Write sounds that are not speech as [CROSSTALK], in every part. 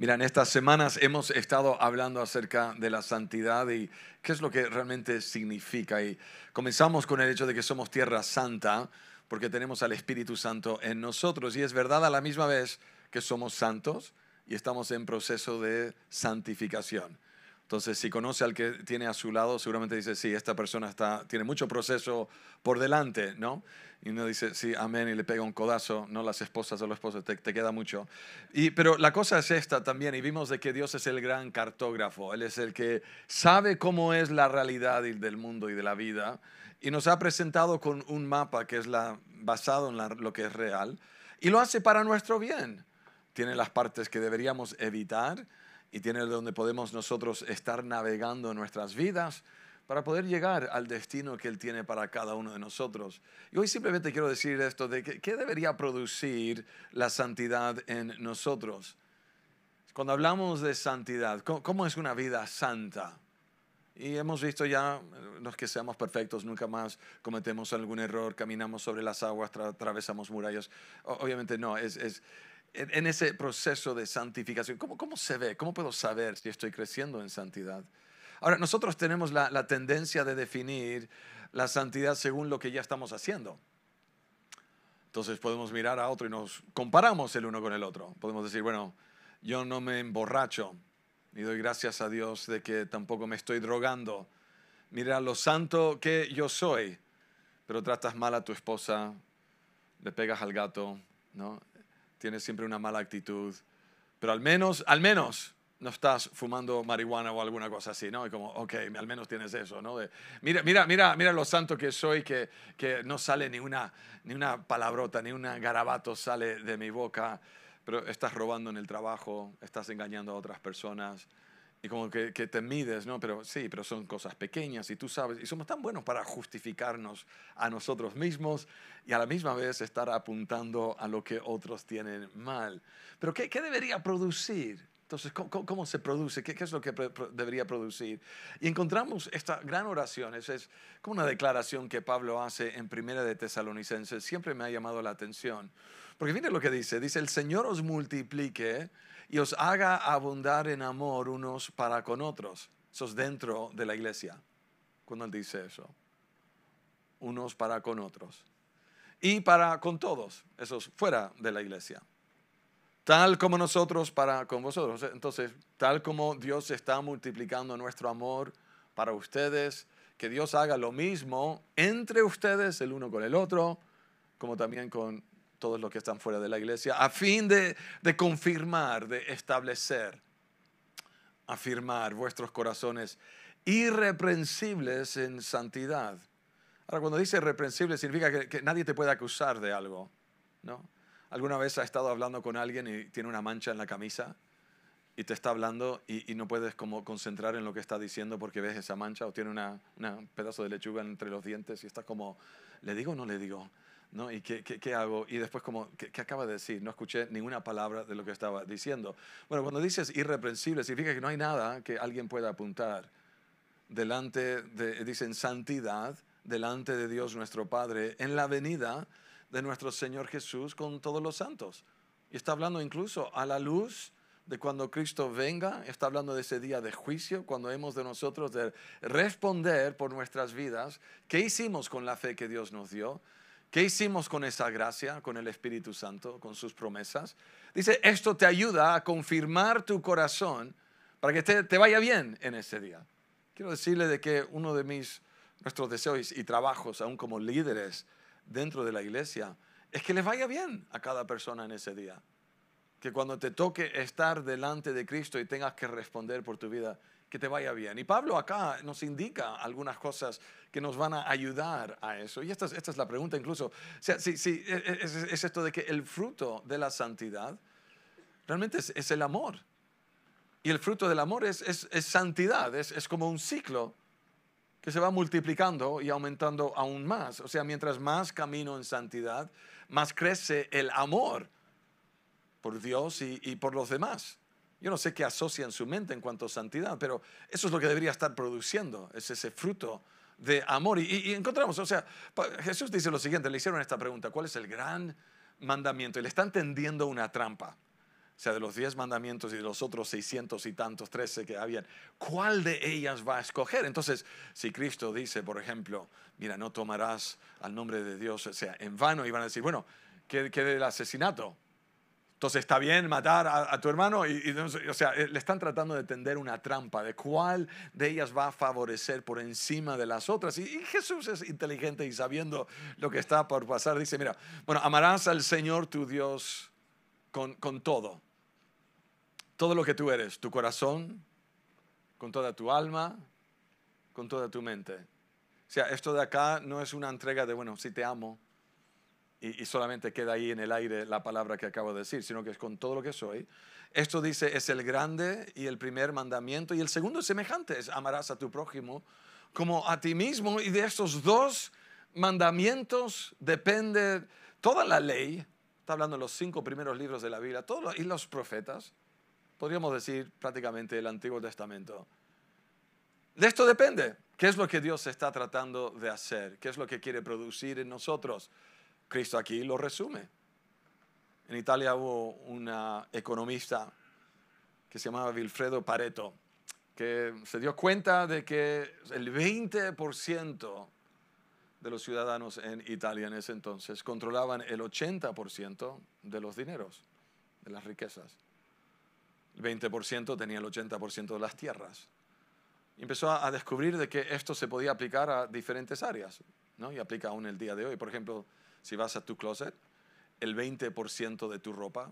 Mira, en estas semanas hemos estado hablando acerca de la santidad y qué es lo que realmente significa. Y comenzamos con el hecho de que somos tierra santa porque tenemos al Espíritu Santo en nosotros. Y es verdad a la misma vez que somos santos y estamos en proceso de santificación. Entonces, si conoce al que tiene a su lado, seguramente dice, sí, esta persona está, tiene mucho proceso por delante, ¿no? Y uno dice, sí, amén, y le pega un codazo, no las esposas o los esposos, te, te, queda mucho. Y, pero la cosa es esta también, y vimos de que Dios es el gran cartógrafo, Él es el que sabe cómo es la realidad del mundo y de la vida, y nos ha presentado con un mapa que es la, basado en lo que es real, y lo hace para nuestro bien. Tiene las partes que deberíamos evitar, y tiene donde podemos nosotros estar navegando nuestras vidas para poder llegar al destino que Él tiene para cada uno de nosotros. Y hoy simplemente quiero decir esto de que, qué debería producir la santidad en nosotros. Cuando hablamos de santidad, ¿cómo, es una vida santa? Y hemos visto ya, los eh, que seamos perfectos, nunca más cometemos algún error, caminamos sobre las aguas, atravesamos murallas. obviamente no, es en ese proceso de santificación? ¿Cómo, ¿Cómo se ve? ¿Cómo puedo saber si estoy creciendo en santidad? Ahora, nosotros tenemos la, la tendencia de definir la santidad según lo que ya estamos haciendo. Entonces podemos mirar a otro y nos comparamos el uno con el otro. Podemos decir, bueno, yo no me emborracho y doy gracias a Dios de que tampoco me estoy drogando. Mira lo santo que yo soy, pero tratas mal a tu esposa, le pegas al gato, ¿no? tienes siempre una mala actitud, pero al menos, al menos no estás fumando marihuana o alguna cosa así, ¿no? Y como, ok, al menos tienes eso, ¿no? mira, mira, mira, mira lo santo que soy, que, que no sale ni una, ni una palabrota, ni un garabato sale de mi boca, pero estás robando en el trabajo, estás engañando a otras personas, y como que, te mides, ¿no? Pero sí, pero son cosas pequeñas y tú sabes, y somos tan buenos para justificarnos a nosotros mismos y a la misma vez estar apuntando a lo que otros tienen mal. Pero ¿qué, debería producir? Entonces, ¿cómo, se produce? ¿Qué, es lo que debería producir? Y encontramos esta gran oración, es, es como una declaración que Pablo hace en Primera de Tesalonicenses, siempre me ha llamado la atención. Porque mire lo que dice, dice, el Señor os multiplique y os haga abundar en amor unos para con otros. Esos dentro de la iglesia, cuando él dice eso. Unos para con otros. Y para con todos, Esos fuera de la iglesia. Tal como nosotros para con vosotros. Entonces, tal como Dios está multiplicando nuestro amor para ustedes, que Dios haga lo mismo entre ustedes, el uno con el otro, como también con todos los que están fuera de la iglesia, a fin de, confirmar, de establecer, afirmar vuestros corazones irreprensibles en santidad. Ahora, cuando dice irreprensible significa que, nadie te puede acusar de algo, ¿no? ¿Alguna vez has estado hablando con alguien y tiene una mancha en la camisa? y te está hablando y, no puedes como concentrar en lo que está diciendo porque ves esa mancha o tiene un pedazo de lechuga entre los dientes y estás como, ¿le digo o no le digo? ¿no? ¿Y qué, hago? Y después, ¿qué, acaba de decir? No escuché ninguna palabra de lo que estaba diciendo. Bueno, cuando dices irreprensible, significa que no hay nada que alguien pueda apuntar. Delante de, dicen, santidad, delante de Dios nuestro Padre, en la venida de nuestro Señor Jesús con todos los santos. Y está hablando incluso a la luz de cuando Cristo venga, está hablando de ese día de juicio, cuando hemos de nosotros de responder por nuestras vidas, qué hicimos con la fe que Dios nos dio, ¿Qué hicimos con esa gracia, con el Espíritu Santo, con sus promesas? Dice, esto te ayuda a confirmar tu corazón para que te, vaya bien en ese día. Quiero decirle de que uno de mis, nuestros deseos y trabajos, aún como líderes dentro de la iglesia, es que les vaya bien a cada persona en ese día. Que cuando te toque estar delante de Cristo y tengas que responder por tu vida, que te vaya bien. Y Pablo acá nos indica algunas cosas que nos van a ayudar a eso. Y esta es, la pregunta incluso. O sea, sí, sí, e, e, es, esto de que el fruto de la santidad realmente es, el amor. Y el fruto del amor es, santidad, es como un ciclo que se va multiplicando y aumentando aún más. O sea, mientras más camino en santidad, más crece el amor por Dios y por los demás. Yo no sé qué asocia en su mente en cuanto a santidad, pero eso es lo que debería estar produciendo, es ese fruto de amor. Y, encontramos, o sea, Jesús dice lo siguiente, le hicieron esta pregunta, ¿cuál es el gran mandamiento? Y le están tendiendo una trampa. O sea, de los diez mandamientos y de los otros seiscientos y tantos, trece que habían, ¿cuál de ellas va a escoger? Entonces, si Cristo dice, por ejemplo, mira, no tomarás al nombre de Dios, o sea, en vano, y van a decir, bueno, ¿qué, qué del asesinato? Entonces está bien matar a, tu hermano y, o sea, eh, le están tratando de tender una trampa de cuál de ellas va a favorecer por encima de las otras. Y, Jesús es inteligente y sabiendo lo que está por pasar, dice, mira, bueno, amarás al Señor tu Dios con, con todo, todo lo que tú eres, tu corazón, con toda tu alma, con toda tu mente. O sea, esto de acá no es una entrega de, bueno, si te amo, y, solamente queda ahí en el aire la palabra que acabo de decir, sino que es con todo lo que soy. Esto dice, es el grande y el primer mandamiento, y el segundo es semejante, es amarás a tu prójimo como a ti mismo, y de estos dos mandamientos depende toda la ley, está hablando de los cinco primeros libros de la Biblia, todos y los profetas, podríamos decir prácticamente el Antiguo Testamento. De esto depende, qué es lo que Dios está tratando de hacer, qué es lo que quiere producir en nosotros Cristo aquí lo resume. En Italia hubo una economista que se llamaba Vilfredo Pareto, que se dio cuenta de que el 20% de los ciudadanos en Italia en ese entonces controlaban el 80% de los dineros, de las riquezas. El 20% tenía el 80% de las tierras. Y empezó a descubrir de que esto se podía aplicar a diferentes áreas, ¿no? Y aplica aún el día de hoy. Por ejemplo, si vas a tu closet, el 20% de tu ropa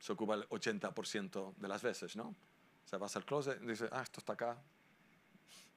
se ocupa el 80% de las veces, ¿no? O sea, vas al closet y dices, ah, esto está acá,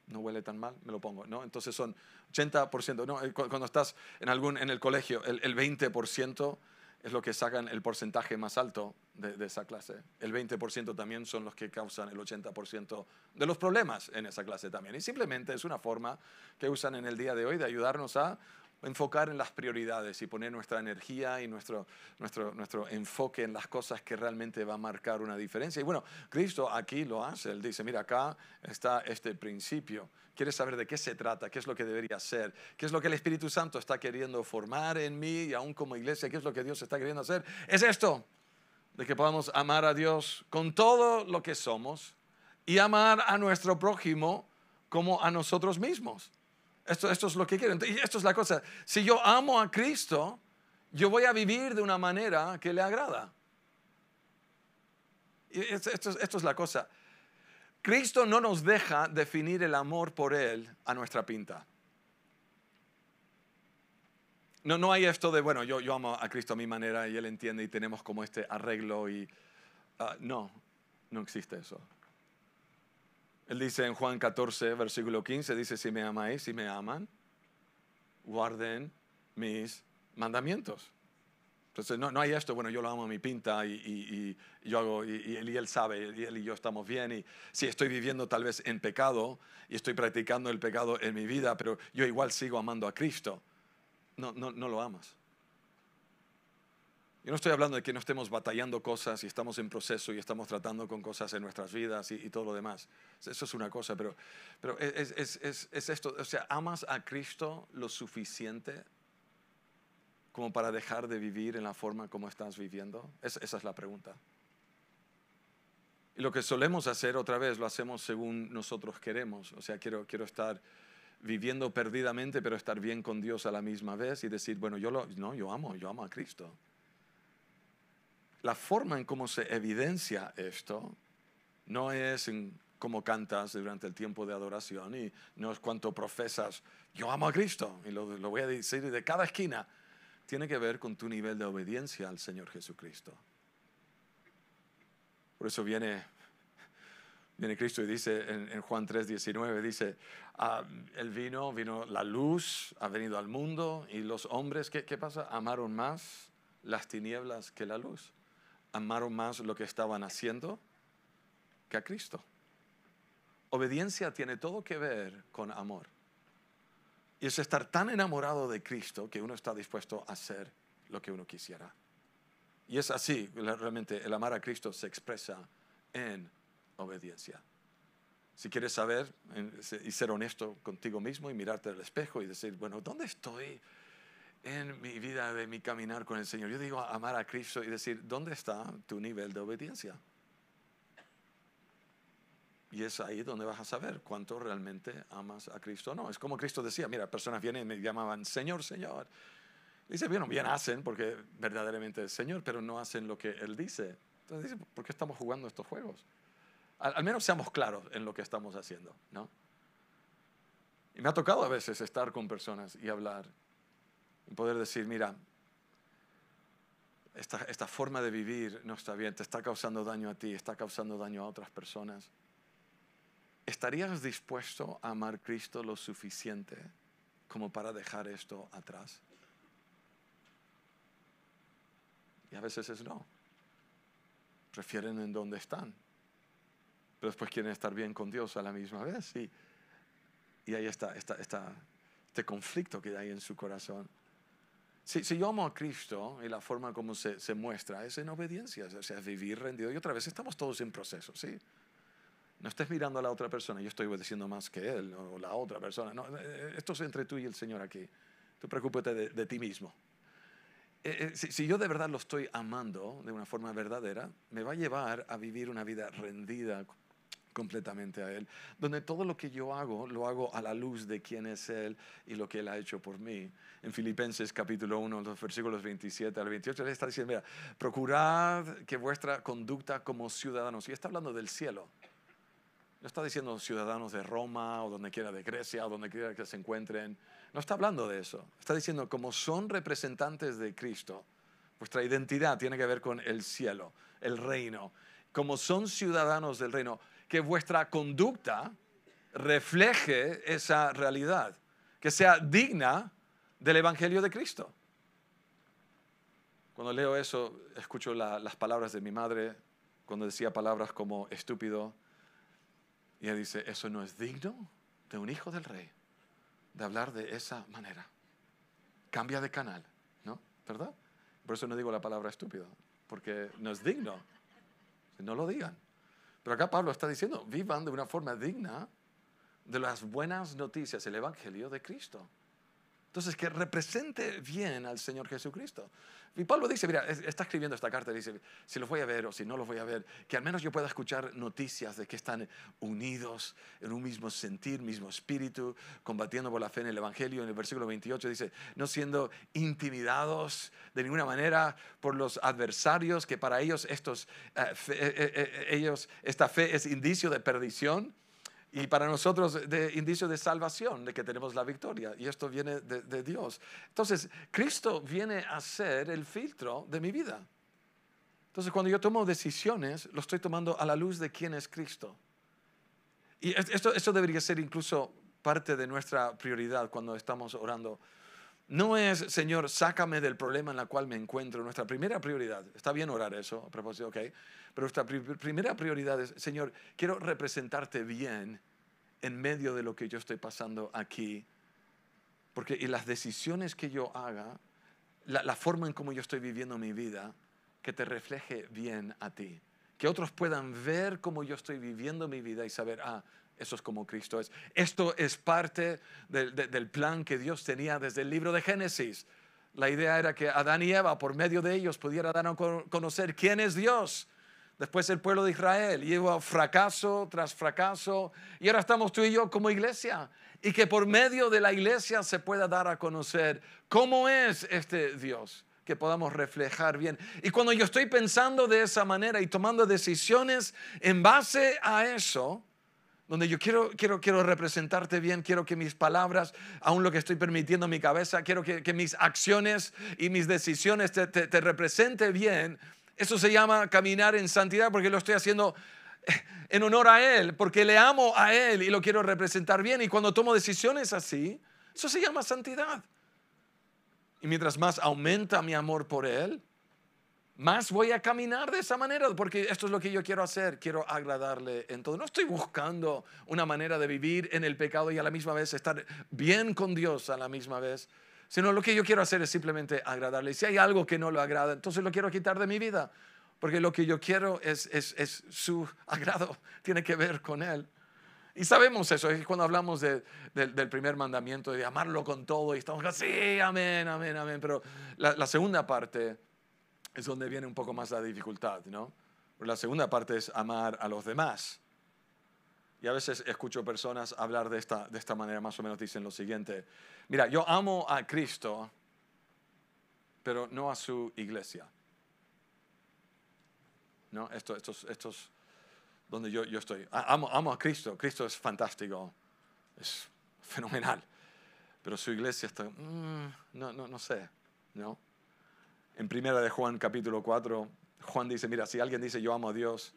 no huele tan mal, me lo pongo, ¿no? Entonces son 80%, no, eh, cuando estás en, algún, en el colegio, el, 20% es lo que sacan el porcentaje más alto de, de esa clase. El 20% también son los que causan el 80% de los problemas en esa clase también. Y simplemente es una forma que usan en el día de hoy de ayudarnos a enfocar en las prioridades y poner nuestra energía y nuestro, nuestro, nuestro enfoque en las cosas que realmente va a marcar una diferencia. Y bueno, Cristo aquí lo hace, él dice, mira, acá está este principio. quiere saber de qué se trata? ¿Qué es lo que debería ser? ¿Qué es lo que el Espíritu Santo está queriendo formar en mí y aún como iglesia? ¿Qué es lo que Dios está queriendo hacer? Es esto, de que podamos amar a Dios con todo lo que somos y amar a nuestro prójimo como a nosotros mismos. Esto, esto es lo que quiero. Y esto es la cosa. Si yo amo a Cristo, yo voy a vivir de una manera que le agrada. Y esto, es la cosa. Cristo no nos deja definir el amor por Él a nuestra pinta. No, no hay esto de, bueno, yo, amo a Cristo a mi manera y Él entiende y tenemos como este arreglo y... Ah, no, no existe eso. Él dice en Juan 14, versículo 15, dice, si me amáis, si me aman, guarden mis mandamientos. Entonces, no, no, hay esto, bueno, yo lo amo a mi pinta y, yo hago, y, él, y él sabe, y él y yo estamos bien, y si estoy viviendo tal vez en pecado y estoy practicando el pecado en mi vida, pero yo igual sigo amando a Cristo. No, no, no lo amas. Yo no estoy hablando de que no estemos batallando cosas y estamos en proceso y estamos tratando con cosas en nuestras vidas y, todo lo demás. Eso es una cosa, pero, pero es, esto. O sea, ¿amas a Cristo lo suficiente como para dejar de vivir en la forma como estás viviendo? esa es la pregunta. Y lo que solemos hacer otra vez lo hacemos según nosotros queremos. O sea, quiero, quiero estar viviendo perdidamente, pero estar bien con Dios a la misma vez y decir, bueno, yo lo, no, yo amo, yo amo a Cristo la forma en cómo se evidencia esto no es en cómo cantas durante el tiempo de adoración y no es cuánto profesas, yo amo a Cristo, y lo, voy a decir de cada esquina, tiene que ver con tu nivel de obediencia al Señor Jesucristo. Por eso viene, viene Cristo y dice en, Juan Juan 3:19, dice, el ah, vino, vino la luz, ha venido al mundo y los hombres, ¿qué, ¿qué pasa? Amaron más las tinieblas que la luz amaron más lo que estaban haciendo que a Cristo. Obediencia tiene todo que ver con amor. Y es estar tan enamorado de Cristo que uno está dispuesto a hacer lo que uno quisiera. Y es así, realmente, el amar a Cristo se expresa en obediencia. Si quieres saber y ser honesto contigo mismo y mirarte al espejo y decir, bueno, ¿dónde estoy? en mi vida, de mi caminar con el Señor. Yo digo amar a Cristo y decir, ¿dónde está tu nivel de obediencia? Y es ahí donde vas a saber cuánto realmente amas a Cristo. o No, es como Cristo decía, mira, personas vienen y me llamaban, Señor, Señor. dice, bueno, bien hacen porque verdaderamente es Señor, pero no hacen lo que Él dice. Entonces dice, ¿por qué estamos jugando estos juegos? Al, al menos seamos claros en lo que estamos haciendo, ¿no? Y me ha tocado a veces estar con personas y hablar poder decir, mira, esta, forma de vivir no está bien, te está causando daño a ti, está causando daño a otras personas. ¿Estarías dispuesto a amar a Cristo lo suficiente como para dejar esto atrás? Y a veces es no. Prefieren en dónde están. Pero después quieren estar bien con Dios a la misma vez. Y, y ahí está, está este conflicto que hay en su corazón. Si, yo amo a Cristo y la forma como se, muestra es en obediencia, o sea, vivir rendido. Y otra vez, estamos todos en proceso, ¿sí? No estés mirando a la otra persona, yo estoy obedeciendo más que él o la otra persona. Eh, eh, esto es entre tú y el Señor aquí. Tú preocúpate de, ti mismo. Eh, si, si, yo de verdad lo estoy amando de una forma verdadera, me va a llevar a vivir una vida rendida completamente a Él, donde todo lo que yo hago lo hago a la luz de quién es Él y lo que Él ha hecho por mí. En Filipenses capítulo 1, los versículos 27 al 28, Él está diciendo, mira, procurad que vuestra conducta como ciudadanos, y está hablando del cielo, no está diciendo ciudadanos de Roma o donde quiera de Grecia o donde quiera que se encuentren. No está hablando de eso. Está diciendo como son representantes de Cristo, vuestra identidad tiene que ver con el cielo, el reino. Como son ciudadanos del reino, que vuestra conducta refleje esa realidad, que sea digna del Evangelio de Cristo. Cuando leo eso, escucho las palabras de mi madre, cuando decía palabras como estúpido, y ella dice, eso no es digno de un hijo del rey, de hablar de esa manera. Cambia de canal, ¿no? ¿Verdad? Por eso no digo la palabra estúpido, porque no es digno. No lo digan. Pero acá Pablo está diciendo, vivan de una forma digna de las buenas noticias, el Evangelio de Cristo. Entonces, que represente bien al Señor Jesucristo. Y Pablo dice, mira, está escribiendo esta carta, dice, si los voy a ver o si no los voy a ver, que al menos yo pueda escuchar noticias de que están unidos en un mismo sentir, mismo espíritu, combatiendo por la fe en el Evangelio. En el versículo 28 dice, no siendo intimidados de ninguna manera por los adversarios, que para ellos, estos, eh, eh, eh, ellos esta fe es indicio de perdición, y para nosotros, de indicio de salvación, de que tenemos la victoria. Y esto viene de, Dios. Entonces, Cristo viene a ser el filtro de mi vida. Entonces, cuando yo tomo decisiones, lo estoy tomando a la luz de quién es Cristo. Y esto, esto debería ser incluso parte de nuestra prioridad cuando estamos orando no es, Señor, sácame del problema en el cual me encuentro. Nuestra primera prioridad, está bien orar eso, a propósito, ok, pero nuestra primera prioridad es, Señor, quiero representarte bien en medio de lo que yo estoy pasando aquí, porque y las decisiones que yo haga, la, la forma en cómo yo estoy viviendo mi vida, que te refleje bien a ti, que otros puedan ver cómo yo estoy viviendo mi vida y saber, ah, eso es como Cristo es. Esto es parte del plan que Dios tenía desde el libro de Génesis. La idea era que Adán y Eva, por medio de ellos, pudiera dar a conocer quién es Dios. Después el pueblo de Israel lleva fracaso tras fracaso. Y ahora estamos tú y yo como iglesia. Y que por medio de la iglesia se pueda dar a conocer cómo es este Dios que podamos reflejar bien. Y cuando yo estoy pensando de esa manera y tomando decisiones en base a eso, donde yo quiero, quiero, quiero representarte bien, quiero que mis palabras, aún lo que estoy permitiendo en mi cabeza, quiero que, mis acciones y mis decisiones te, te, te represente bien. Eso se llama caminar en santidad porque lo estoy haciendo [LAUGHS] en honor a Él, porque le amo a Él y lo quiero representar bien. Y cuando tomo decisiones así, eso se llama santidad. Y mientras más aumenta mi amor por Él, más voy a caminar de esa manera, porque esto es lo que yo quiero hacer, quiero agradarle en todo. No estoy buscando una manera de vivir en el pecado y a la misma vez estar bien con Dios a la misma vez, sino lo que yo quiero hacer es simplemente agradarle. Y Si hay algo que no lo agrada, entonces lo quiero quitar de mi vida, porque lo que yo quiero es, su [LAUGHS] agrado, tiene que ver con Él. Y sabemos eso, es cuando hablamos del primer mandamiento, de amarlo con todo, y estamos, así, amén, amén, amén, pero la segunda parte es donde viene un poco más la dificultad, ¿no? la segunda parte es amar a los demás. Y a veces escucho personas hablar de esta, de esta manera, más o menos dicen lo siguiente, mira, yo amo a Cristo, pero no a su iglesia. ¿No? Esto, estos es donde yo, yo estoy. Amo, amo a Cristo, Cristo es fantástico, es fenomenal, pero su iglesia está, mm, no, no, no sé, ¿no? En primera de Juan capítulo 4, Juan dice, mira, si alguien dice yo amo a Dios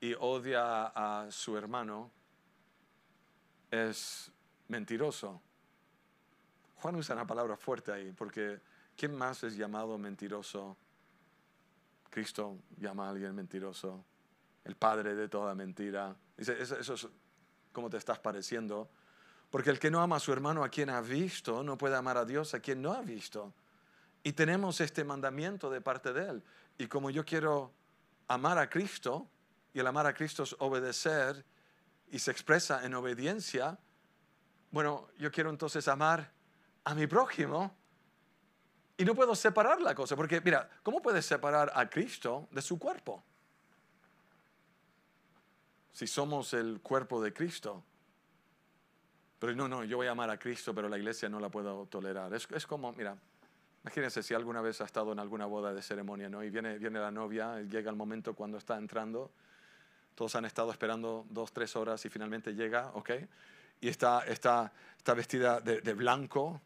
y odia a su hermano, es mentiroso. Juan usa una palabra fuerte ahí, porque ¿quién más es llamado mentiroso? Cristo llama a alguien mentiroso, el padre de toda mentira. Dice, eso, eso es como te estás pareciendo. Porque el que no ama a su hermano a quien ha visto, no puede amar a Dios a quien no ha visto. Y tenemos este mandamiento de parte de Él. Y como yo quiero amar a Cristo, y el amar a Cristo es obedecer, y se expresa en obediencia, bueno, yo quiero entonces amar a mi prójimo. Y no puedo separar la cosa, porque mira, ¿cómo puedes separar a Cristo de su cuerpo? Si somos el cuerpo de Cristo. Pero no, no, yo voy a amar a Cristo, pero la iglesia no la puedo tolerar. Es, es como, mira, Imagínense si alguna vez ha estado en alguna boda de ceremonia, ¿no? Y viene, viene la novia, llega el momento cuando está entrando, todos han estado esperando dos, tres horas y finalmente llega, ¿ok? Y está, está, está vestida de, de blanco,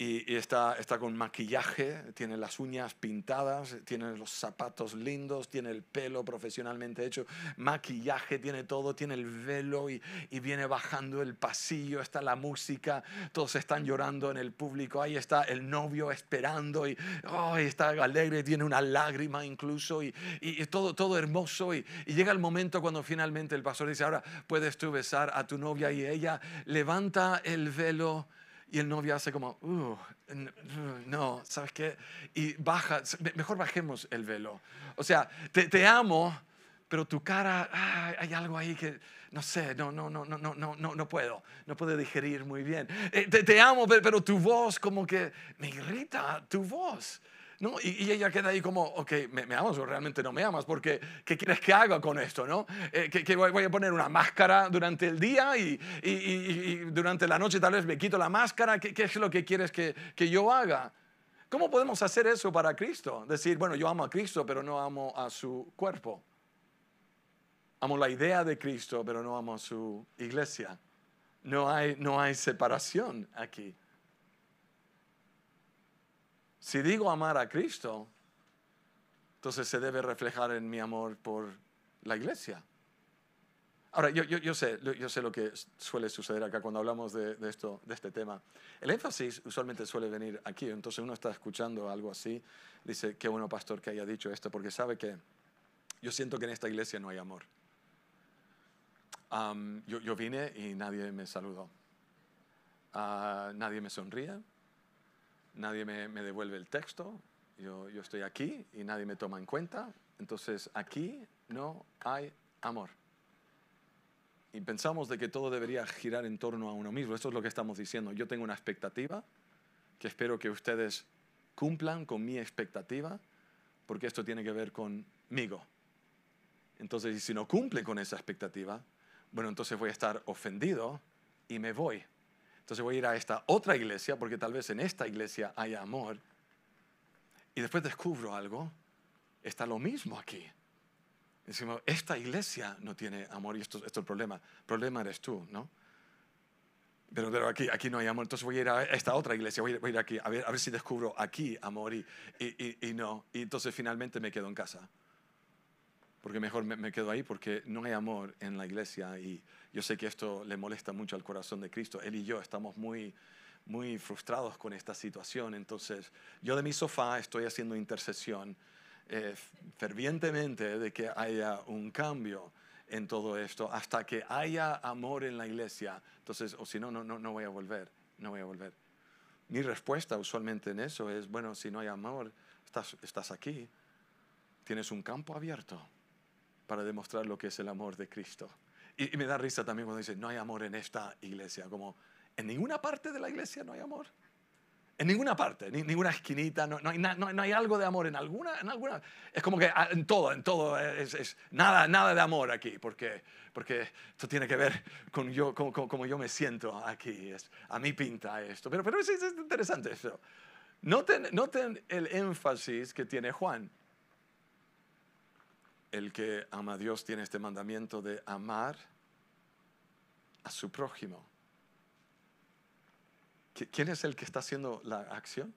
y, está, está, con maquillaje, tiene las uñas pintadas, tiene los zapatos lindos, tiene el pelo profesionalmente hecho, maquillaje, tiene todo, tiene el velo y, viene bajando el pasillo, está la música, todos están llorando en el público, ahí está el novio esperando y está alegre, tiene una lágrima incluso y, y todo, todo hermoso y, llega el momento cuando finalmente el pastor dice, ahora puedes tú besar a tu novia y ella levanta el velo y el novio hace como, uh, uh, no, ¿sabes qué? Y baja, mejor bajemos el velo. O sea, te, amo, pero tu cara, hay algo ahí que, no sé, no, no, no, no, no, no, no, puedo, no puedo digerir muy bien. Eh, te, amo, pero, tu voz como que me irrita, tu voz. ¿no? Y, ella queda ahí como, ok, ¿me, me amas o realmente no me amas? Porque, ¿qué quieres que haga con esto, no? Eh, que, voy, a poner una máscara durante el día y, durante la noche tal vez me quito la máscara. ¿Qué, es lo que quieres que, yo haga? ¿Cómo podemos hacer eso para Cristo? Decir, bueno, yo amo a Cristo, pero no amo a su cuerpo. Amo la idea de Cristo, pero no amo a su iglesia. no hay separación aquí. Si digo amar a Cristo, entonces se debe reflejar en mi amor por la iglesia. Ahora, yo, sé, lo que suele suceder acá cuando hablamos de, esto, de este tema. El énfasis usualmente suele venir aquí, entonces uno está escuchando algo así, dice, qué bueno pastor que haya dicho esto, porque sabe que yo siento que en esta iglesia no hay amor. yo, vine y nadie me saludó. Ah, nadie me sonríe, nadie me, devuelve el texto, yo, estoy aquí y nadie me toma en cuenta, entonces aquí no hay amor. Y pensamos de que todo debería girar en torno a uno mismo. Esto es lo que estamos diciendo. Yo tengo una expectativa que espero que ustedes cumplan con mi expectativa, porque esto tiene que ver conmigo. Entonces, si no cumplen con esa expectativa, bueno, entonces voy a estar ofendido y me voy. Entonces voy a ir a esta otra iglesia porque tal vez en esta iglesia hay amor. Y después descubro algo. Está lo mismo aquí. Decimos, esta iglesia no tiene amor y esto, esto es el problema. El problema eres tú, ¿no? Pero, pero, aquí, aquí no hay amor, entonces voy a ir a esta otra iglesia, voy a ir, aquí, a ver, a ver si descubro aquí amor y, no. Y entonces finalmente me quedo en casa porque mejor me, quedo ahí, porque no hay amor en la iglesia y yo sé que esto le molesta mucho al corazón de Cristo. Él y yo estamos muy, muy frustrados con esta situación, entonces yo de mi sofá estoy haciendo intercesión eh, fervientemente de que haya un cambio en todo esto, hasta que haya amor en la iglesia, entonces, o si no, no, no, no voy a volver, no voy a volver. Mi respuesta usualmente en eso es, bueno, si no hay amor, estás, estás aquí, tienes un campo abierto para demostrar lo que es el amor de Cristo. Y, me da risa también cuando dice, no hay amor en esta iglesia, como en ninguna parte de la iglesia no hay amor. En ninguna parte, ni, ninguna esquinita, no, hay algo de amor en alguna, en alguna. Es como que ah, en todo, en todo, es, nada, nada de amor aquí, porque, porque esto tiene que ver con yo, como, como yo me siento aquí, a mí pinta esto. Pero, pero es, interesante eso. Noten, noten el énfasis que tiene Juan el que ama a Dios tiene este mandamiento de amar a su prójimo. ¿Quién es el que está haciendo la acción?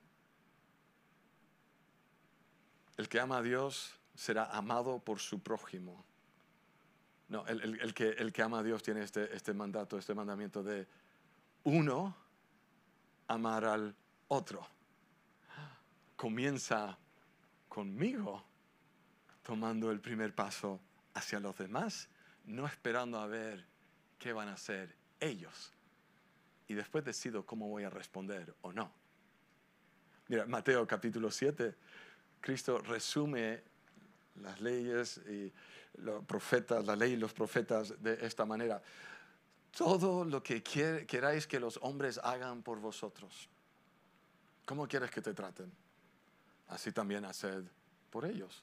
El que ama a Dios será amado por su prójimo. No, el, que, el que ama a Dios tiene este, este mandato, este mandamiento de uno, amar al otro. Comienza conmigo tomando el primer paso hacia los demás, no esperando a ver qué van a hacer ellos. Y después decido cómo voy a responder o no. Mira, Mateo capítulo 7, Cristo resume las leyes y los profetas, la ley y los profetas de esta manera. Todo lo que queráis que los hombres hagan por vosotros, ¿cómo quieres que te traten? Así también haced por ellos.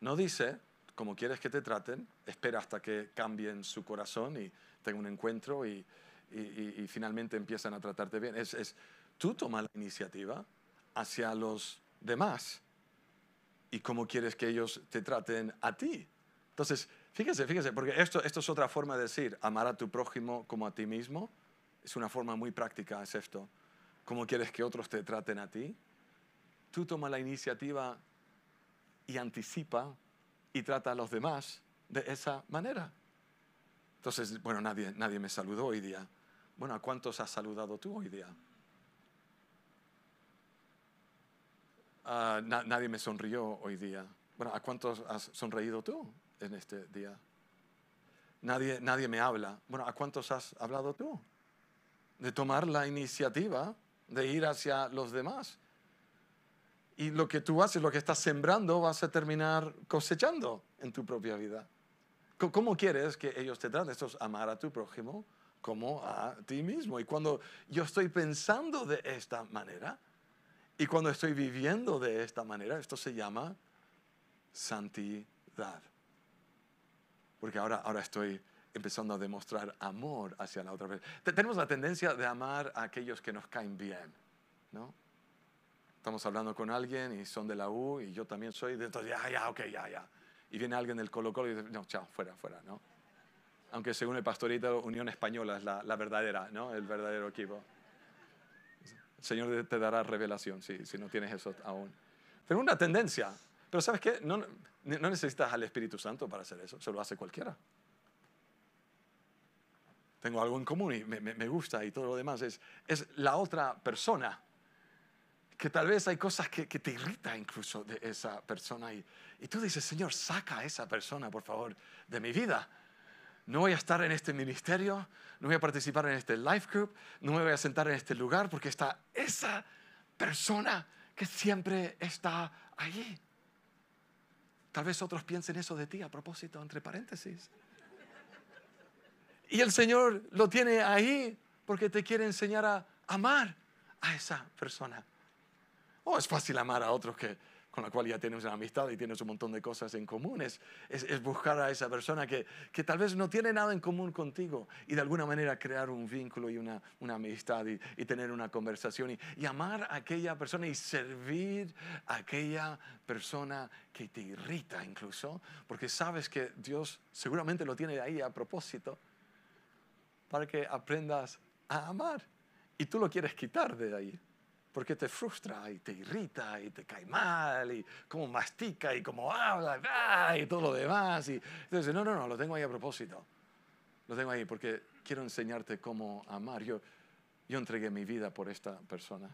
No dice, como quieres que te traten, espera hasta que cambien su corazón y tenga un encuentro y, finalmente empiezan a tratarte bien. Es, es tú toma la iniciativa hacia los demás y cómo quieres que ellos te traten a ti. Entonces, fíjese, fíjense, porque esto, esto es otra forma de decir, amar a tu prójimo como a ti mismo, es una forma muy práctica, es esto. ¿Cómo quieres que otros te traten a ti? Tú toma la iniciativa y anticipa y trata a los demás de esa manera. Entonces, bueno, nadie, nadie me saludó hoy día. Bueno, ¿a cuántos has saludado tú hoy día? Ah, nadie me sonrió hoy día. Bueno, ¿a cuántos has sonreído tú en este día? Nadie, nadie me habla. Bueno, ¿a cuántos has hablado tú? De tomar la iniciativa de ir hacia los demás y lo que tú haces, lo que estás sembrando, vas a terminar cosechando en tu propia vida. ¿Cómo quieres que ellos te traten? Esto es amar a tu prójimo como a ti mismo. Y cuando yo estoy pensando de esta manera y cuando estoy viviendo de esta manera, esto se llama santidad. Porque ahora, ahora estoy empezando a demostrar amor hacia la otra persona. Tenemos la tendencia de amar a aquellos que nos caen bien, ¿no? estamos hablando con alguien y son de la U y yo también soy, entonces ya, ya, ok, ya, ya. Y viene alguien del Colo Colo y dice, no, chao, fuera, fuera, ¿no? Aunque según el pastorito, Unión Española es la, verdadera, ¿no? El verdadero equipo. El Señor te dará revelación si, si no tienes eso aún. Tengo una tendencia, pero ¿sabes qué? No, no necesitas al Espíritu Santo para hacer eso, se lo hace cualquiera. Tengo algo en común y me, me, me gusta y todo lo demás. Es, es la otra persona que tal vez hay cosas que, te irrita incluso de esa persona y, y, tú dices, Señor, saca a esa persona, por favor, de mi vida. No voy a estar en este ministerio, no voy a participar en este life group, no me voy a sentar en este lugar porque está esa persona que siempre está allí. Tal vez otros piensen eso de ti a propósito, entre paréntesis. Y el Señor lo tiene ahí porque te quiere enseñar a amar a esa persona. O oh, es fácil amar a otros que, con la cual ya tienes una amistad y tienes un montón de cosas en común. Es, buscar a esa persona que, que, tal vez no tiene nada en común contigo y de alguna manera crear un vínculo y una, una amistad y, y, tener una conversación y, amar a aquella persona y servir a aquella persona que te irrita incluso, porque sabes que Dios seguramente lo tiene ahí a propósito para que aprendas a amar y tú lo quieres quitar de ahí porque te frustra y te irrita y te cae mal y cómo mastica y cómo habla ah, y todo lo demás. Y entonces, no, no, no, lo tengo ahí a propósito. Lo tengo ahí porque quiero enseñarte cómo amar. Yo, yo entregué mi vida por esta persona.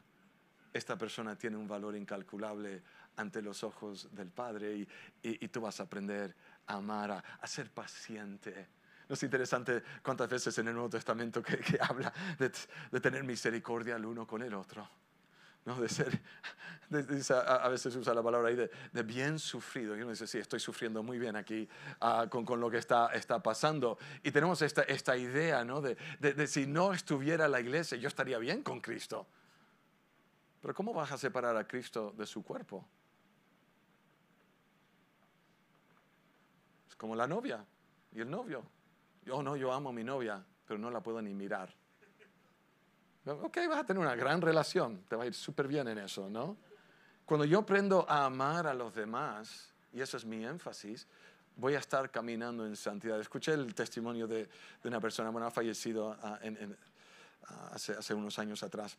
Esta persona tiene un valor incalculable ante los ojos del Padre y, y, tú vas a aprender a amar, a, a ser paciente. No es interesante cuántas veces en el Nuevo Testamento que, que habla de, de tener misericordia el uno con el otro de ser, a, veces usa la palabra ahí de, bien sufrido. Y uno dice, sí, estoy sufriendo muy bien aquí ah, con, lo que está, está pasando. Y tenemos esta, esta idea ¿no? de, de si no estuviera la iglesia, yo estaría bien con Cristo. Pero ¿cómo vas a separar a Cristo de su cuerpo? Es como la novia y el novio. Yo no, yo amo a mi novia, pero no la puedo ni mirar. Ok, vas a tener una gran relación, te va a ir súper bien en eso, ¿no? Cuando yo aprendo a amar a los demás, y eso es mi énfasis, voy a estar caminando en santidad. Escuché el testimonio de, de una persona, bueno, ha fallecido ah, ah, hace, unos años atrás.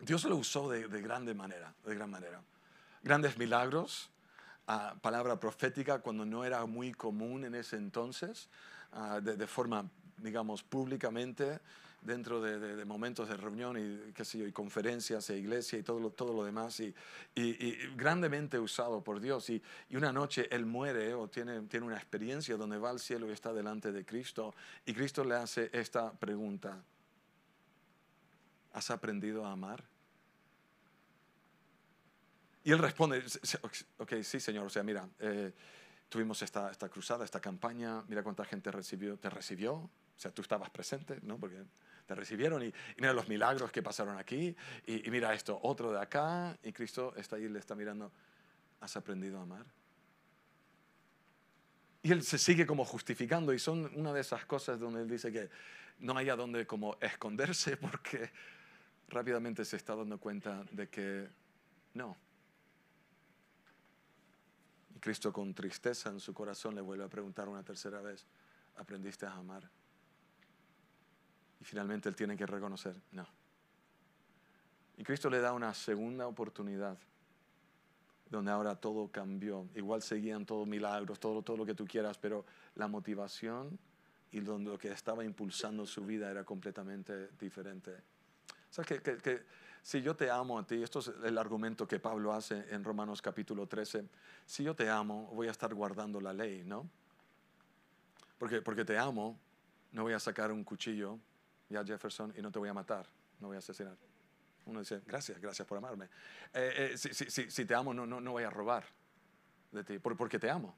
Dios lo usó de, de grande manera, de gran manera. Grandes milagros, ah, palabra profética cuando no era muy común en ese entonces, de, de, forma, digamos, públicamente dentro de, momentos de reunión y, qué sé yo, y conferencias e iglesia y todo lo, todo lo demás, y, grandemente usado por Dios. Y, y, una noche él muere o tiene, tiene una experiencia donde va al cielo y está delante de Cristo, y Cristo le hace esta pregunta, ¿has aprendido a amar? Y él responde, ok, sí, Señor, o sea, mira, eh, tuvimos esta, esta cruzada, esta campaña, mira cuánta gente recibió, te recibió, o sea, tú estabas presente, ¿no? Porque te recibieron y, mira los milagros que pasaron aquí y, mira esto, otro de acá y Cristo está ahí le está mirando, ¿has aprendido a amar? Y él se sigue como justificando y son una de esas cosas donde él dice que no hay a como esconderse [LAUGHS] porque rápidamente se está dando cuenta de que no. Y Cristo con tristeza en su corazón le vuelve a preguntar una tercera vez, ¿aprendiste a amar? Y finalmente él tiene que reconocer, no. Y Cristo le da una segunda oportunidad, donde ahora todo cambió. Igual seguían todos milagros, todo, todo lo que tú quieras, pero la motivación y lo que estaba impulsando su vida era completamente diferente. ¿Sabes que, que, que, si yo te amo a ti, esto es el argumento que Pablo hace en Romanos capítulo 13, si yo te amo, voy a estar guardando la ley, ¿no? Porque, porque te amo, no voy a sacar un cuchillo ya Jefferson, y no te voy a matar, no voy a asesinar. Uno dice, gracias, gracias por amarme. Eh, eh, si, te amo, no, no, voy a robar de ti, porque te amo.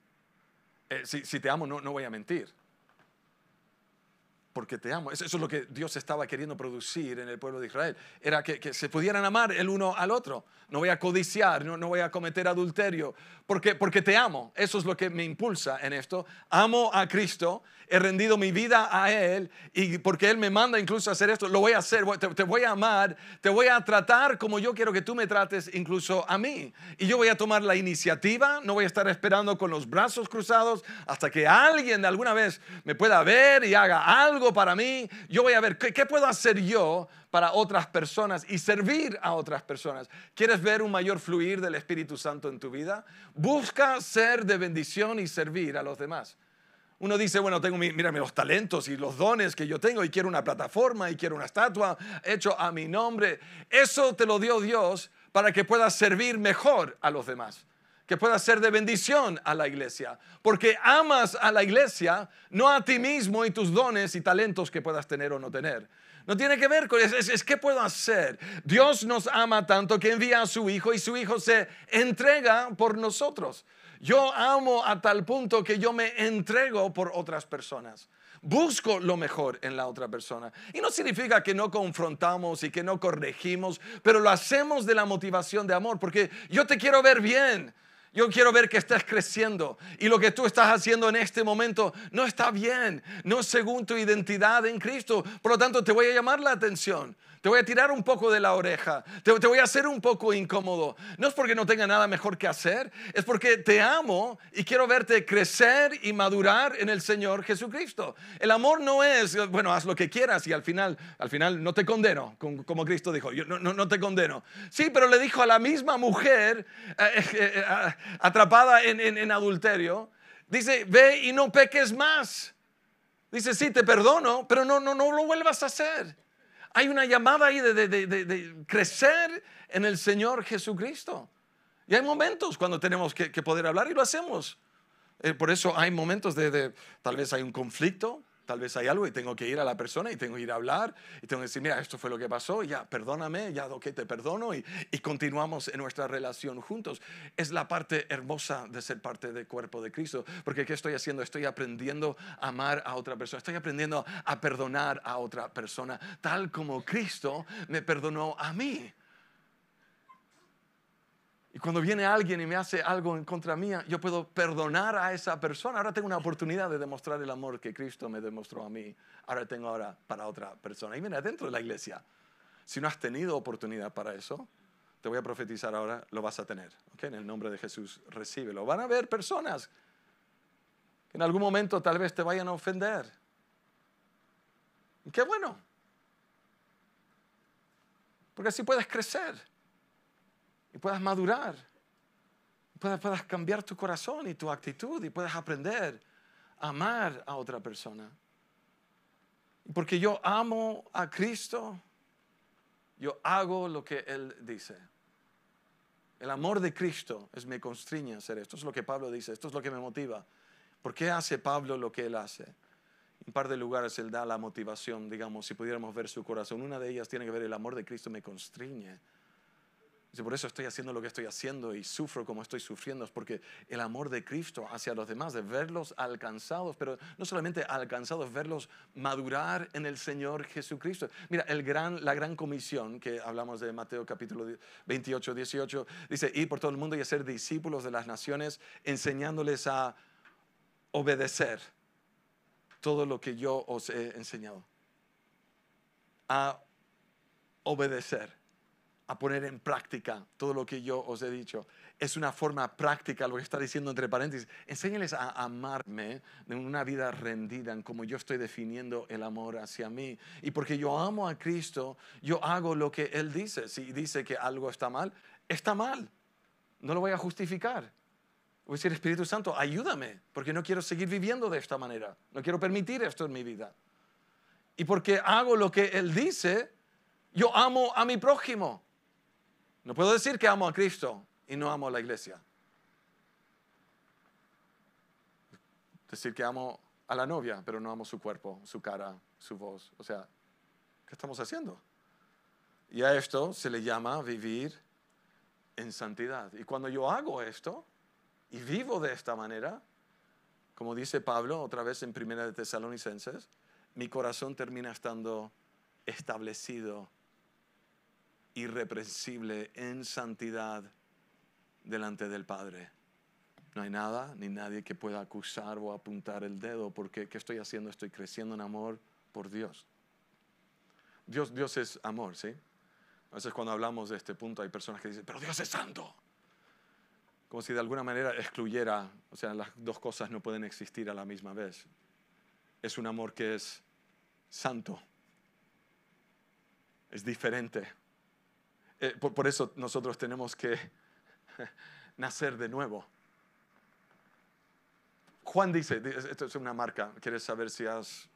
Eh, si, te amo, no, no voy a mentir porque te amo. Eso, es lo que Dios estaba queriendo producir en el pueblo de Israel. Era que, que se pudieran amar el uno al otro. No voy a codiciar, no, no, voy a cometer adulterio, porque, porque te amo. Eso es lo que me impulsa en esto. Amo a Cristo, he rendido mi vida a Él, y porque Él me manda incluso a hacer esto, lo voy a hacer, te, te voy a amar, te voy a tratar como yo quiero que tú me trates incluso a mí. Y yo voy a tomar la iniciativa, no voy a estar esperando con los brazos cruzados hasta que alguien de alguna vez me pueda ver y haga algo para mí, yo voy a ver qué, puedo hacer yo para otras personas y servir a otras personas. ¿Quieres ver un mayor fluir del Espíritu Santo en tu vida? Busca ser de bendición y servir a los demás. Uno dice, bueno, tengo, mírame, los talentos y los dones que yo tengo y quiero una plataforma y quiero una estatua hecho a mi nombre. Eso te lo dio Dios para que puedas servir mejor a los demás que pueda ser de bendición a la iglesia, porque amas a la iglesia, no a ti mismo y tus dones y talentos que puedas tener o no tener. No tiene que ver con eso, es, es, qué puedo hacer. Dios nos ama tanto que envía a su Hijo y su Hijo se entrega por nosotros. Yo amo a tal punto que yo me entrego por otras personas busco lo mejor en la otra persona. Y no significa que no confrontamos y que no corregimos, pero lo hacemos de la motivación de amor, porque yo te quiero ver bien. Yo quiero ver que estás creciendo y lo que tú estás haciendo en este momento no está bien, no según tu identidad en Cristo. Por lo tanto, te voy a llamar la atención, te voy a tirar un poco de la oreja, te, voy a hacer un poco incómodo. No es porque no tenga nada mejor que hacer, es porque te amo y quiero verte crecer y madurar en el Señor Jesucristo. El amor no es, bueno, haz lo que quieras y al final, al final no te condeno, como Cristo dijo, yo no, no, te condeno. Sí, pero le dijo a la misma mujer, eh, eh, eh, ah, atrapada en, adulterio, dice, ve y no peques más. Dice, sí, te perdono, pero no, no, no lo vuelvas a hacer. Hay una llamada ahí de, crecer en el Señor Jesucristo. Y hay momentos cuando tenemos que, poder hablar y lo hacemos. Eh, por eso hay momentos de, tal vez hay un conflicto, Tal vez hay algo y tengo que ir a la persona y tengo que ir a hablar y tengo que decir, mira, esto fue lo que pasó, ya perdóname, ya que te perdono y, y, continuamos en nuestra relación juntos. Es la parte hermosa de ser parte del cuerpo de Cristo, porque ¿qué estoy haciendo? Estoy aprendiendo a amar a otra persona, estoy aprendiendo a perdonar a otra persona, tal como Cristo me perdonó a mí. Y cuando viene alguien y me hace algo en contra mía, yo puedo perdonar a esa persona. Ahora tengo una oportunidad de demostrar el amor que Cristo me demostró a mí. Ahora tengo ahora para otra persona. Y mira, dentro de la iglesia, si no has tenido oportunidad para eso, te voy a profetizar ahora, lo vas a tener. ¿okay? En el nombre de Jesús, recíbelo. Van a haber personas que en algún momento tal vez te vayan a ofender. Qué bueno. Porque así puedes crecer y puedas madurar, puedas, cambiar tu corazón y tu actitud y puedas aprender a amar a otra persona. Porque yo amo a Cristo, yo hago lo que Él dice. El amor de Cristo es, me constriña a hacer esto. es lo que Pablo dice, esto es lo que me motiva. ¿Por qué hace Pablo lo que él hace? En un par de lugares él da la motivación, digamos, si pudiéramos ver su corazón. Una de ellas tiene que ver el amor de Cristo me constriñe por eso estoy haciendo lo que estoy haciendo y sufro como estoy sufriendo, es porque el amor de Cristo hacia los demás, de verlos alcanzados, pero no solamente alcanzados, verlos madurar en el Señor Jesucristo. Mira, el gran, la gran comisión que hablamos de Mateo capítulo 28, 18, dice, ir por todo el mundo y hacer discípulos de las naciones, enseñándoles a obedecer todo lo que yo os he enseñado. A obedecer a poner en práctica todo lo que yo os he dicho. Es una forma práctica lo que está diciendo entre paréntesis. Enséñales a amarme en una vida rendida en como yo estoy definiendo el amor hacia mí. Y porque yo amo a Cristo, yo hago lo que Él dice. Si dice que algo está mal, está mal. No lo voy a justificar. Voy a decir, Espíritu Santo, ayúdame, porque no quiero seguir viviendo de esta manera. No quiero permitir esto en mi vida. Y porque hago lo que Él dice, yo amo a mi prójimo. No puedo decir que amo a Cristo y no amo a la iglesia. Decir que amo a la novia, pero no amo su cuerpo, su cara, su voz. O sea, ¿qué estamos haciendo? Y a esto se le llama vivir en santidad. Y cuando yo hago esto y vivo de esta manera, como dice Pablo otra vez en Primera de Tesalonicenses, mi corazón termina estando establecido irreprensible en santidad delante del Padre. No hay nada ni nadie que pueda acusar o apuntar el dedo porque ¿qué estoy haciendo? Estoy creciendo en amor por Dios. Dios, Dios es amor, ¿sí? A veces cuando hablamos de este punto hay personas que dicen, pero Dios es santo. Como si de alguna manera excluyera, o sea, las dos cosas no pueden existir a la misma vez. Es un amor que es santo, es diferente eh, por, eso nosotros tenemos que [LAUGHS] nacer de nuevo. Juan dice, esto es una marca, ¿quieres saber si has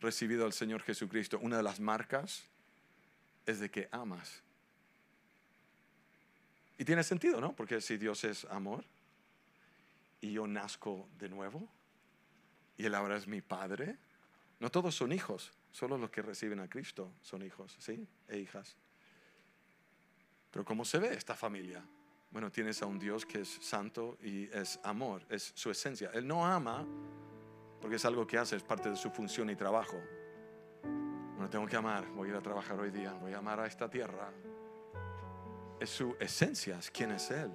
recibido al Señor Jesucristo? Una de las marcas es de que amas. Y tiene sentido, ¿no? Porque si Dios es amor y yo nazco de nuevo y Él ahora es mi Padre, no todos son hijos, solo los que reciben a Cristo son hijos, ¿sí? E hijas. Pero ¿cómo se ve esta familia? Bueno, tienes a un Dios que es santo y es amor, es su esencia. Él no ama porque es algo que hace, es parte de su función y trabajo. Bueno, tengo que amar, voy a ir a trabajar hoy día, voy a amar a esta tierra. Es su esencia, es quién es Él.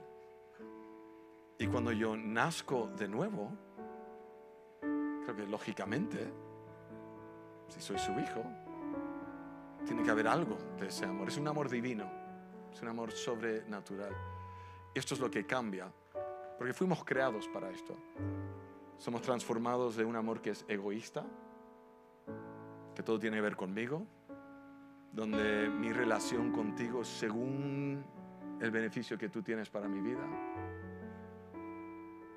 Y cuando yo nazco de nuevo, creo que lógicamente, si soy su hijo, tiene que haber algo de ese amor. Es un amor divino es un amor sobrenatural. Esto es lo que cambia, porque fuimos creados para esto. Somos transformados de un amor que es egoísta, que todo tiene que ver conmigo, donde mi relación contigo según el beneficio que tú tienes para mi vida,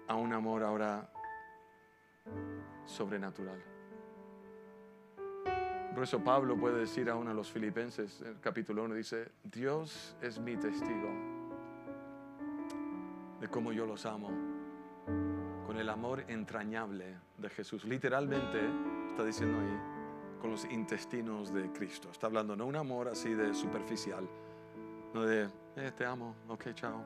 a un amor ahora sobrenatural. Por eso Pablo puede decir aún a los filipenses, el capítulo 1, dice, Dios es mi testigo de cómo yo los amo, con el amor entrañable de Jesús. Literalmente, está diciendo ahí, con los intestinos de Cristo. Está hablando no un amor así de superficial, no de, eh, te amo, ok, chao.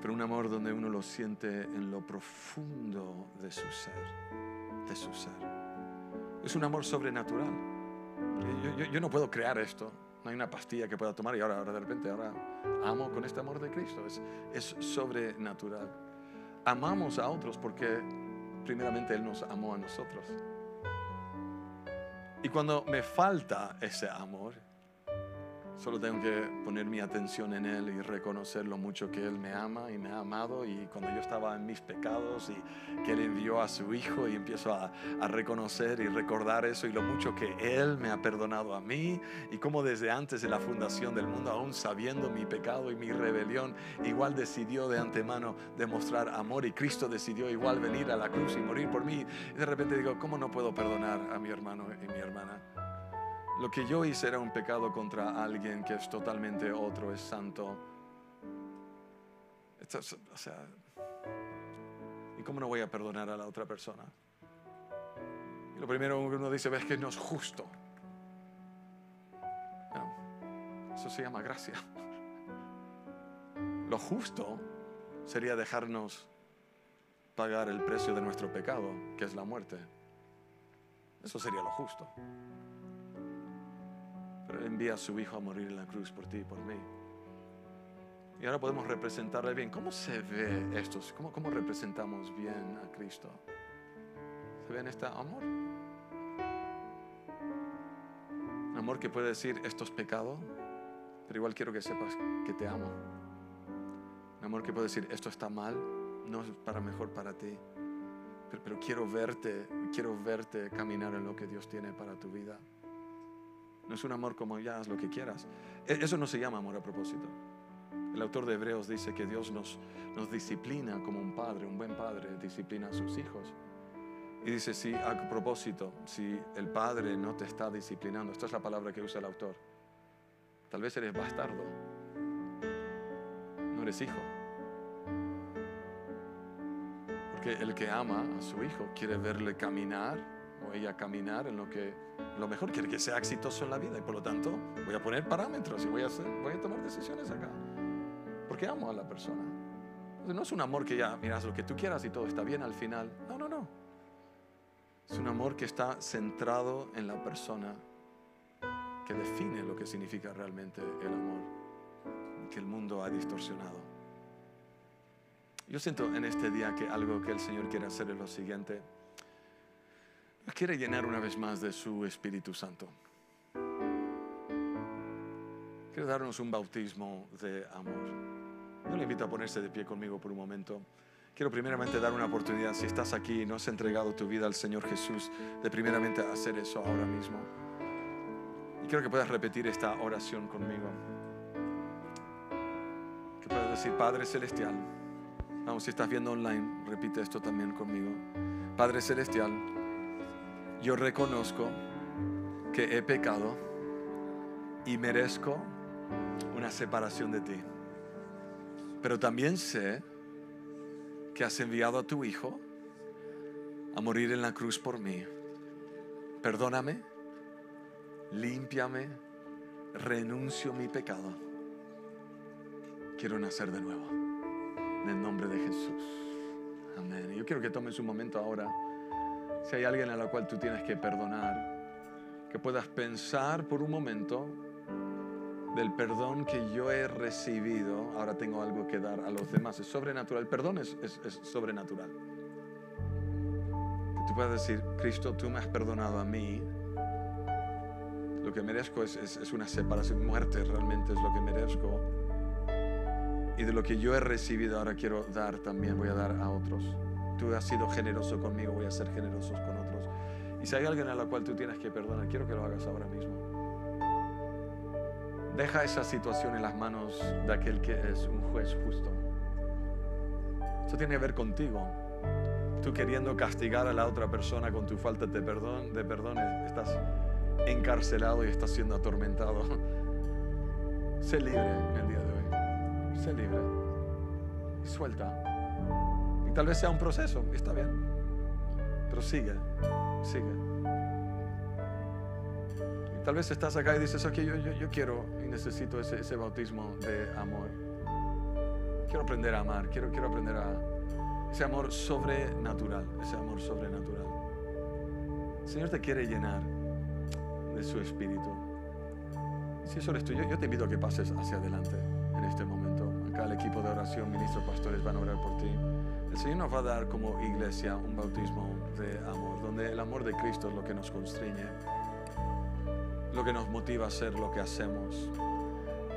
Pero un amor donde uno lo siente en lo profundo de su ser, de su ser. Es un amor sobrenatural. Yo, no puedo crear esto. No hay una pastilla que pueda tomar y ahora, de repente ahora amo con este amor de Cristo. es sobrenatural. Amamos a otros porque primeramente Él nos amó a nosotros. Y cuando me falta ese amor, Solo tengo que poner mi atención en Él y reconocer lo mucho que Él me ama y me ha amado. Y cuando yo estaba en mis pecados y que Él envió a su Hijo y empiezo a, reconocer y recordar eso y lo mucho que Él me ha perdonado a mí y cómo desde antes de la fundación del mundo, aún sabiendo mi pecado y mi rebelión, igual decidió de antemano demostrar amor y Cristo decidió igual venir a la cruz y morir por mí. Y de repente digo, ¿cómo no puedo perdonar a mi hermano y mi hermana? Lo que yo hice era un pecado contra alguien que es totalmente otro, es santo. o sea, ¿y cómo no voy a perdonar a la otra persona? Y lo primero que uno dice es que no es justo. eso se llama gracia. Lo justo sería dejarnos pagar el precio de nuestro pecado, que es la muerte. Eso sería lo justo pero envía a su hijo a morir en la cruz por ti y por mí. Y ahora podemos representarle bien. ¿Cómo se ve esto? ¿Cómo, cómo representamos bien a Cristo? ¿Se ve en este amor? Amor que puede decir, esto es pecado, pero igual quiero que sepas que te amo. Un amor que puede decir, esto está mal, no es para mejor para ti, pero quiero verte, quiero verte caminar en lo que Dios tiene para tu vida. No es un amor como ya haz lo que quieras. E-, eso no se llama amor a propósito. El autor de Hebreos dice que Dios nos, nos disciplina como un padre, un buen padre disciplina a sus hijos. Y dice, si a propósito, si el padre no te está disciplinando, esta es la palabra que usa el autor, tal vez eres bastardo, no eres hijo. Porque el que ama a su hijo quiere verle caminar o ella caminar en lo que lo mejor quiere que sea exitoso en la vida y por lo tanto voy a poner parámetros y voy a, voy a tomar decisiones acá. Porque amo a la persona. no es un amor que ya miras lo que tú quieras y todo está bien al final. No, no, no. Es un amor que está centrado en la persona que define lo que significa realmente el amor que el mundo ha distorsionado. Yo siento en este día que algo que el Señor quiere hacer es lo siguiente quiere llenar una vez más de su Espíritu Santo. Quiero darnos un bautismo de amor. Yo le invito a ponerse de pie conmigo por un momento. Quiero primeramente dar una oportunidad, si estás aquí y no has entregado tu vida al Señor Jesús, de primeramente hacer eso ahora mismo. Y quiero que puedas repetir esta oración conmigo. Que puedas decir, Padre Celestial, vamos, si estás viendo online, repite esto también conmigo. Padre Celestial, yo reconozco que he pecado y merezco una separación de ti. Pero también sé que has enviado a tu Hijo a morir en la cruz por mí. Perdóname, límpiame, renuncio a mi pecado. Quiero nacer de nuevo. En el nombre de Jesús. Amén. Yo quiero que tomes su momento ahora. Si hay alguien a la cual tú tienes que perdonar, que puedas pensar por un momento del perdón que yo he recibido, ahora tengo algo que dar a los demás. Es sobrenatural. El perdón es, sobrenatural. Que tú puedas decir, Cristo, tú me has perdonado a mí. Lo que merezco es, es una separación, muerte realmente es lo que merezco. Y de lo que yo he recibido ahora quiero dar también, voy a dar a otros tú has sido generoso conmigo, voy a ser generoso con otros. Y si hay alguien a la cual tú tienes que perdonar, quiero que lo hagas ahora mismo. Deja esa situación en las manos de aquel que es un juez justo. Eso tiene que ver contigo. Tú queriendo castigar a la otra persona con tu falta de perdón, de perdón estás encarcelado y estás siendo atormentado. Sé libre en el día de hoy. Sé libre. suelta tal vez sea un proceso, está bien. Pero sigue, sigue. Y tal vez estás acá y dices, ok, yo, yo, yo quiero y necesito ese, ese, bautismo de amor. Quiero aprender a amar, quiero, quiero aprender a... Ese amor sobrenatural, ese amor sobrenatural. El Señor te quiere llenar de su espíritu. Si eso eres tú, yo, yo te invito a que pases hacia adelante en este momento. Acá el equipo de oración, ministros, pastores van a orar por ti. El Señor nos va a dar como iglesia un bautismo de amor, donde el amor de Cristo es lo que nos constriñe, lo que nos motiva a hacer lo que hacemos.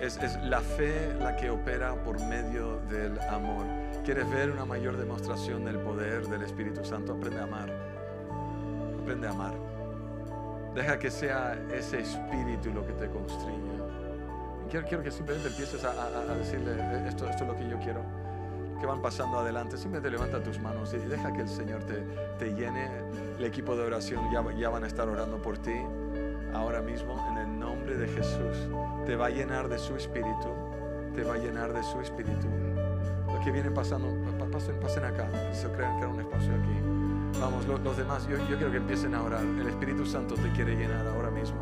Es, la fe la que opera por medio del amor. ¿Quieres ver una mayor demostración del poder del Espíritu Santo? Aprende a amar. Aprende a amar. Deja que sea ese espíritu lo que te constriñe Quiero, quiero que simplemente empieces a, a decirle, eh, esto, esto es lo que yo quiero que van pasando adelante, siempre te levanta tus manos y deja que el Señor te, te llene. El equipo de oración ya, ya van a estar orando por ti ahora mismo en el nombre de Jesús. Te va a llenar de su espíritu, te va a llenar de su espíritu. Lo que viene pasando, pasen, pasen acá, se crean que era un espacio aquí. Vamos, los los demás, yo, yo quiero que empiecen a orar. El Espíritu Santo te quiere llenar ahora mismo.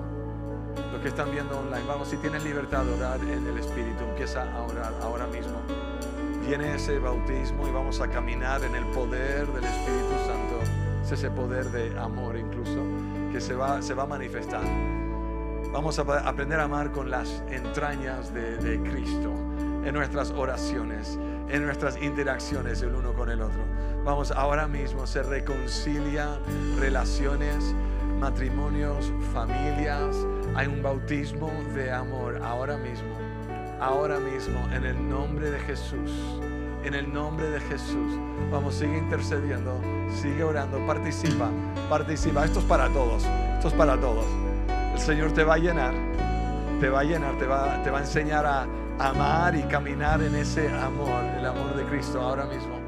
Los que están viendo online, vamos, si tienes libertad de orar en el Espíritu, empieza a orar ahora mismo. Viene ese bautismo y vamos a caminar en el poder del Espíritu Santo. Es ese poder de amor incluso que se va, se va a manifestar. Vamos a aprender a amar con las entrañas de, de Cristo, en nuestras oraciones, en nuestras interacciones el uno con el otro. Vamos, ahora mismo se reconcilia relaciones, matrimonios, familias. Hay un bautismo de amor ahora mismo ahora mismo en el nombre de Jesús. En el nombre de Jesús. Vamos, sigue intercediendo, sigue orando, participa, participa. Esto es para todos, esto es para todos. El Señor te va a llenar, te va a llenar, te va, te va a enseñar a amar y caminar en ese amor, el amor de Cristo ahora mismo.